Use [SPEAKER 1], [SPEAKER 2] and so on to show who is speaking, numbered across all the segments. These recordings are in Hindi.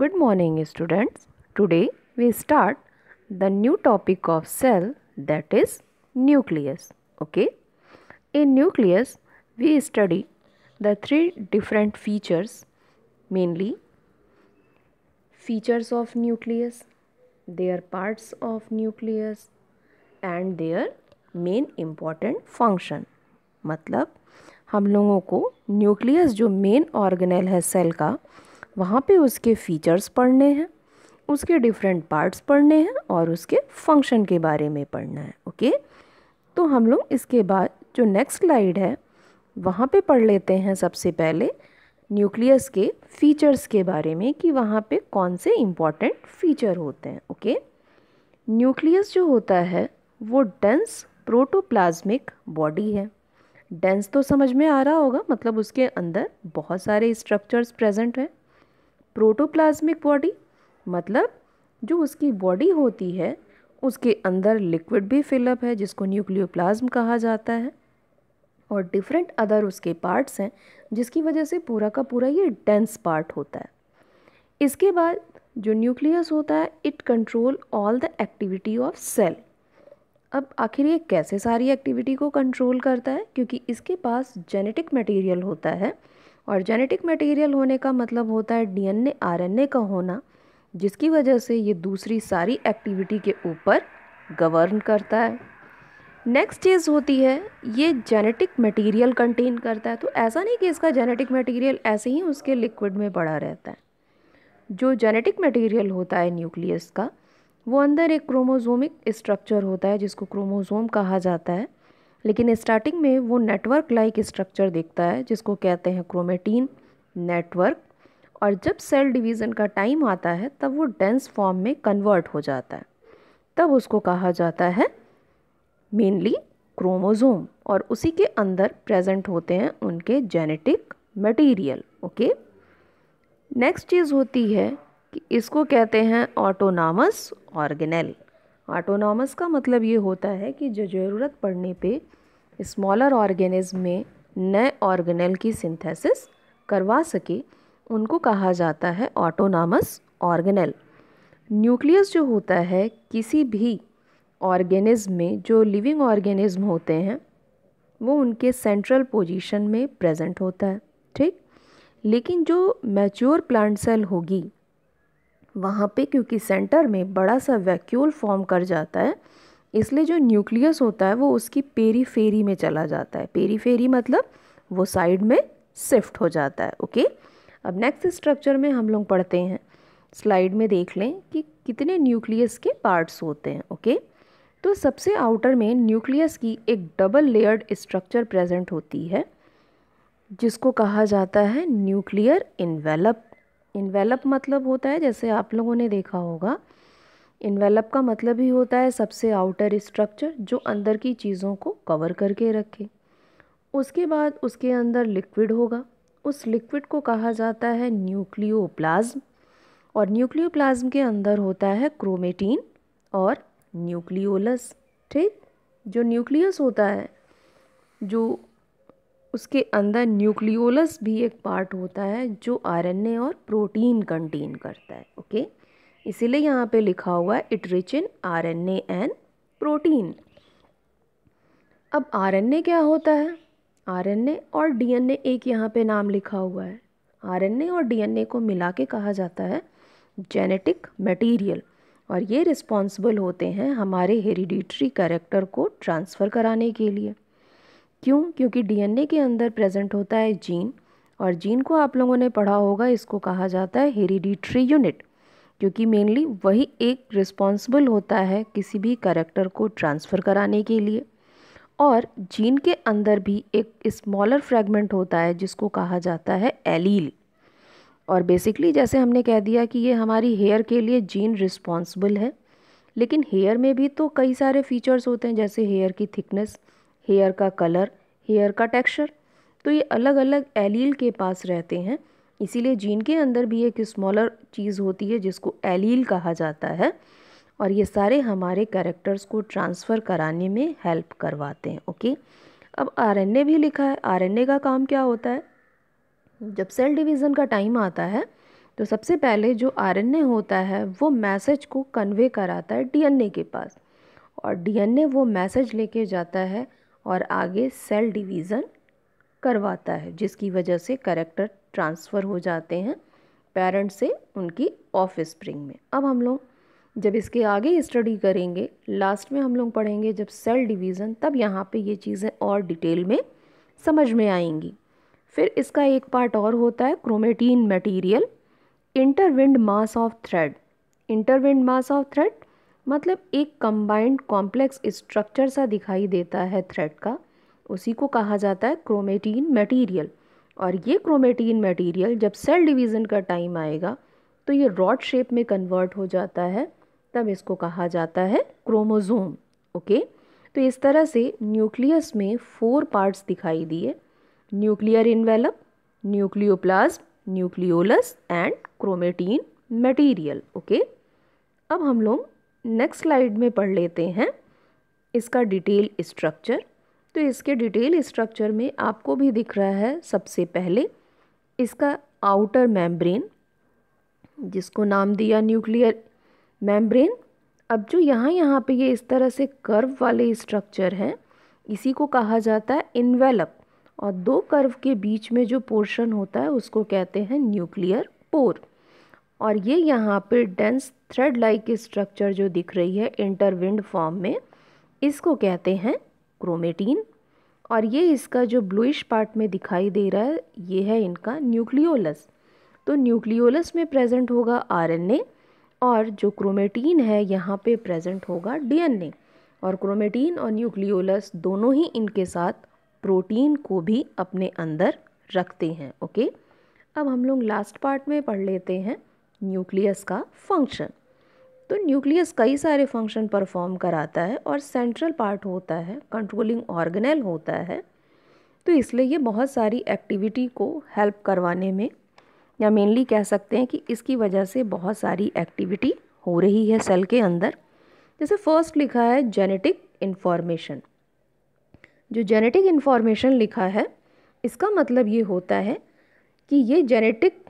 [SPEAKER 1] Good morning students. Today we start the new topic of cell that is nucleus. Okay. In nucleus we study the three different features mainly features of nucleus, their parts of nucleus and their main important function. मतलब हम लोगों को न्यूक्लियस जो मेन ऑर्गेनेल है सेल का वहाँ पे उसके फीचर्स पढ़ने हैं उसके डिफरेंट पार्ट्स पढ़ने हैं और उसके फंक्शन के बारे में पढ़ना है ओके तो हम लोग इसके बाद जो नेक्स्ट स्लाइड है वहाँ पे पढ़ लेते हैं सबसे पहले न्यूक्लियस के फीचर्स के बारे में कि वहाँ पे कौन से इम्पॉर्टेंट फीचर होते हैं ओके न्यूक्लियस जो होता है वो डेंस प्रोटोप्लाज्मिक बॉडी है डेंस तो समझ में आ रहा होगा मतलब उसके अंदर बहुत सारे स्ट्रक्चर्स प्रेजेंट हैं प्रोटोप्लाज्मिक बॉडी मतलब जो उसकी बॉडी होती है उसके अंदर लिक्विड भी फिलअप है जिसको न्यूक्लियोप्लाज्म कहा जाता है और डिफरेंट अदर उसके पार्ट्स हैं जिसकी वजह से पूरा का पूरा ये डेंस पार्ट होता है इसके बाद जो न्यूक्लियस होता है it control all the activity of cell अब आखिर ये कैसे सारी एक्टिविटी को कंट्रोल करता है क्योंकि इसके पास जेनेटिक मटेरियल होता है और जेनेटिक मटेरियल होने का मतलब होता है डीएनए आरएनए का होना जिसकी वजह से ये दूसरी सारी एक्टिविटी के ऊपर गवर्न करता है नेक्स्ट चीज़ होती है ये जेनेटिक मटेरियल कंटेन करता है तो ऐसा नहीं कि इसका जेनेटिक मटेरियल ऐसे ही उसके लिक्विड में पड़ा रहता है जो जेनेटिक मटेरियल होता है न्यूक्लियस का वो अंदर एक क्रोमोजोमिक स्ट्रक्चर होता है जिसको क्रोमोजोम कहा जाता है लेकिन स्टार्टिंग में वो नेटवर्क लाइक स्ट्रक्चर दिखता है जिसको कहते हैं क्रोमेटीन नेटवर्क और जब सेल डिवीज़न का टाइम आता है तब वो डेंस फॉर्म में कन्वर्ट हो जाता है तब उसको कहा जाता है मेनली क्रोमोज़ोम और उसी के अंदर प्रेजेंट होते हैं उनके जेनेटिक मटेरियल ओके नेक्स्ट चीज़ होती है कि इसको कहते हैं ऑटोनामस ऑर्गेनेल ऑटोनॉमस का मतलब ये होता है कि जो ज़रूरत पड़ने पे स्मॉलर ऑर्गेनिज्म में नए ऑर्गेनल की सिंथेसिस करवा सके उनको कहा जाता है ऑटोनॉमस ऑर्गेनल न्यूक्लियस जो होता है किसी भी ऑर्गेनिज्म में जो लिविंग ऑर्गेनिज्म होते हैं वो उनके सेंट्रल पोजीशन में प्रेजेंट होता है ठीक लेकिन जो मैच्योर प्लांट सेल होगी वहाँ पे क्योंकि सेंटर में बड़ा सा वैक्यूल फॉर्म कर जाता है इसलिए जो न्यूक्लियस होता है वो उसकी पेरी में चला जाता है पेरी मतलब वो साइड में शिफ्ट हो जाता है ओके अब नेक्स्ट स्ट्रक्चर में हम लोग पढ़ते हैं स्लाइड में देख लें कि कितने न्यूक्लियस के पार्ट्स होते हैं ओके तो सबसे आउटर में न्यूक्लियस की एक डबल लेयर्ड स्ट्रक्चर प्रेजेंट होती है जिसको कहा जाता है न्यूक्लियर इन्वेलप इन्वेलप मतलब होता है जैसे आप लोगों ने देखा होगा इन्वेलप का मतलब ही होता है सबसे आउटर स्ट्रक्चर जो अंदर की चीज़ों को कवर करके रखे उसके बाद उसके अंदर लिक्विड होगा उस लिक्विड को कहा जाता है न्यूक्लियोप्लाज्म और न्यूक्लियोप्लाज्म के अंदर होता है क्रोमेटीन और न्यूक्लियोलस ठीक जो न्यूक्लियस होता है जो उसके अंदर न्यूक्लियोलस भी एक पार्ट होता है जो आरएनए और प्रोटीन कंटेन करता है ओके इसीलिए यहाँ पे लिखा हुआ है it rich in R N and protein अब आरएनए क्या होता है आरएनए और डीएनए एक यहाँ पे नाम लिखा हुआ है आरएनए और डीएनए को मिला के कहा जाता है जेनेटिक मटेरियल और ये रिस्पॉन्सिबल होते हैं हमारे हेरिडिट्री कैरेक्टर को ट्रांसफ़र कराने के लिए क्यों क्योंकि डीएनए के अंदर प्रेजेंट होता है जीन और जीन को आप लोगों ने पढ़ा होगा इसको कहा जाता है हेरिडिट्री यूनिट क्योंकि मेनली वही एक रिस्पॉन्सिबल होता है किसी भी करेक्टर को ट्रांसफ़र कराने के लिए और जीन के अंदर भी एक स्मॉलर फ्रैगमेंट होता है जिसको कहा जाता है एलील और बेसिकली जैसे हमने कह दिया कि ये हमारी हेयर के लिए जीन रिस्पॉन्सिबल है लेकिन हेयर में भी तो कई सारे फीचर्स होते हैं जैसे हेयर की थिकनेस हेयर का कलर हेयर का टेक्सचर तो ये अलग अलग एलील के पास रहते हैं इसीलिए जीन के अंदर भी एक स्मॉलर चीज़ होती है जिसको एलील कहा जाता है और ये सारे हमारे कैरेक्टर्स को ट्रांसफ़र कराने में हेल्प करवाते हैं ओके अब आरएनए भी लिखा है आरएनए का काम क्या होता है जब सेल डिवीज़न का टाइम आता है तो सबसे पहले जो आरएनए होता है वो मैसेज को कन्वे कराता है डीएनए के पास और डीएनए वो मैसेज लेके जाता है और आगे सेल डिवीज़न करवाता है जिसकी वजह से करेक्टर ट्रांसफ़र हो जाते हैं पेरेंट से उनकी ऑफ स्प्रिंग में अब हम लोग जब इसके आगे स्टडी करेंगे लास्ट में हम लोग पढ़ेंगे जब सेल डिवीज़न तब यहाँ पे ये चीज़ें और डिटेल में समझ में आएंगी फिर इसका एक पार्ट और होता है chromatin material intertwined mass of thread intertwined mass of thread मतलब एक कंबाइंड कॉम्प्लेक्स स्ट्रक्चर सा दिखाई देता है थ्रेड का उसी को कहा जाता है क्रोमेटीन मटेरियल और ये क्रोमेटीन मटेरियल जब सेल डिवीज़न का टाइम आएगा तो ये रॉड शेप में कन्वर्ट हो जाता है तब इसको कहा जाता है क्रोमोजोम ओके तो इस तरह से न्यूक्लियस में फोर पार्ट्स दिखाई दिए nuclear envelope nucleoplasm nucleolus and chromatin material okay अब हम लोग नेक्स्ट स्लाइड में पढ़ लेते हैं इसका डिटेल स्ट्रक्चर तो इसके डिटेल स्ट्रक्चर में आपको भी दिख रहा है सबसे पहले इसका आउटर मेम्ब्रेन जिसको नाम दिया न्यूक्लियर मेम्ब्रेन अब जो यहाँ यहाँ पे ये इस तरह से कर्व वाले स्ट्रक्चर हैं इसी को कहा जाता है इन्वेलप और दो कर्व के बीच में जो पोर्शन होता है उसको कहते हैं न्यूक्लियर पोर और ये यहाँ पे डेंस थ्रेड लाइक स्ट्रक्चर जो दिख रही है इंटरविंड फॉर्म में इसको कहते हैं क्रोमेटीन और ये इसका जो ब्लूइश पार्ट में दिखाई दे रहा है ये है इनका न्यूक्लियोलस तो न्यूक्लियोलस में प्रेजेंट होगा आरएनए और जो क्रोमेटीन है यहाँ पे प्रेजेंट होगा डीएनए और क्रोमेटीन और न्यूक्लियोलस दोनों ही इनके साथ प्रोटीन को भी अपने अंदर रखते हैं ओके अब हम लोग लास्ट पार्ट में पढ़ लेते हैं न्यूक्लियस का फंक्शन तो न्यूक्लियस कई सारे फंक्शन परफॉर्म कराता है और सेंट्रल पार्ट होता है कंट्रोलिंग ऑर्गेनेल होता है तो इसलिए ये बहुत सारी एक्टिविटी को हेल्प करवाने में या मेनली कह सकते हैं कि इसकी वजह से बहुत सारी एक्टिविटी हो रही है सेल के अंदर जैसे फर्स्ट लिखा है जेनेटिक इन्फॉर्मेशन जो जेनेटिक इन्फॉर्मेशन लिखा है इसका मतलब ये होता है कि ये जेनेटिक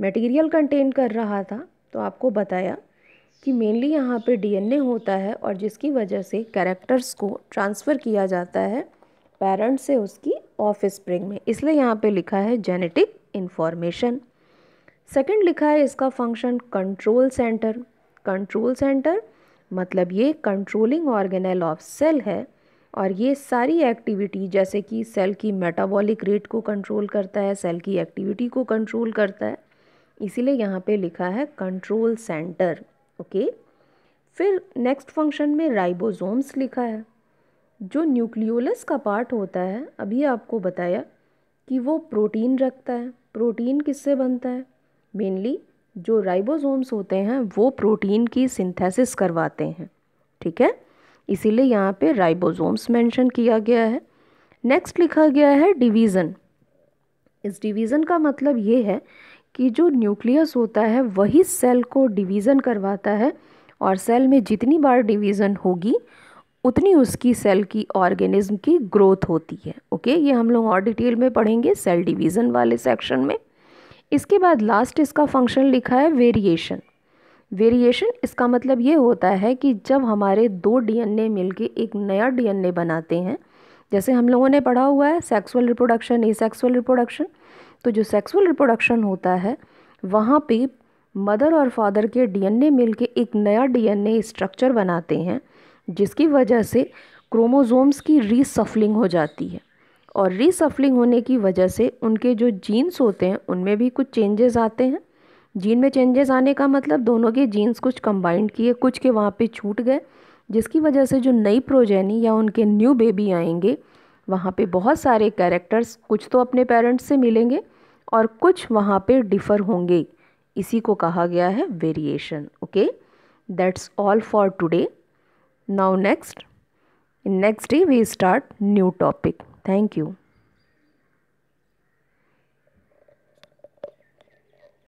[SPEAKER 1] मटेरियल कंटेन कर रहा था तो आपको बताया कि मेनली यहाँ पे डीएनए होता है और जिसकी वजह से कैरेक्टर्स को ट्रांसफ़र किया जाता है पेरेंट से उसकी ऑफ स्प्रिंग में इसलिए यहाँ पे लिखा है जेनेटिक इन्फॉर्मेशन सेकंड लिखा है इसका function control centre control centre मतलब ये कंट्रोलिंग ऑर्गेनल ऑफ सेल है और ये सारी एक्टिविटी जैसे कि सेल की मेटाबॉलिक रेट को कंट्रोल करता है सेल की एक्टिविटी को कंट्रोल करता है इसीलिए यहाँ पे लिखा है कंट्रोल सेंटर ओके फिर नेक्स्ट फंक्शन में राइबोसोम्स लिखा है जो न्यूक्लियोलस का पार्ट होता है अभी आपको बताया कि वो प्रोटीन रखता है प्रोटीन किससे बनता है मेनली जो राइबोसोम्स होते हैं वो प्रोटीन की सिंथेसिस करवाते हैं ठीक है इसीलिए यहाँ पे राइबोसोम्स मेंशन किया गया है नेक्स्ट लिखा गया है डिवीज़न इस डिवीज़न का मतलब ये है कि जो न्यूक्लियस होता है वही सेल को डिवीज़न करवाता है और सेल में जितनी बार डिवीज़न होगी उतनी उसकी सेल की ऑर्गेनिज्म की ग्रोथ होती है ओके ये हम लोग और डिटेल में पढ़ेंगे सेल डिवीज़न वाले सेक्शन में इसके बाद लास्ट इसका फंक्शन लिखा है वेरिएशन वेरिएशन इसका मतलब ये होता है कि जब हमारे दो डीएनए मिलके एक नया डीएनए बनाते हैं जैसे हम लोगों ने पढ़ा हुआ है सेक्सुअल रिप्रोडक्शन ए रिप्रोडक्शन तो जो सेक्सुअल रिप्रोडक्शन होता है वहाँ पे मदर और फादर के डीएनए मिलके एक नया डीएनए स्ट्रक्चर बनाते हैं जिसकी वजह से क्रोमोसोम्स की रीसफलिंग हो जाती है और रीसफलिंग होने की वजह से उनके जो जीन्स होते हैं उनमें भी कुछ चेंजेस आते हैं जीन में चेंजेस आने का मतलब दोनों के जीन्स कुछ कंबाइंड किए कुछ के वहाँ पे छूट गए जिसकी वजह से जो नई प्रोजेनी या उनके न्यू बेबी आएंगे वहाँ पे बहुत सारे कैरेक्टर्स कुछ तो अपने पेरेंट्स से मिलेंगे और कुछ वहाँ पे डिफ़र होंगे इसी को कहा गया है variation okay that's all for today now next next day we start new topic thank you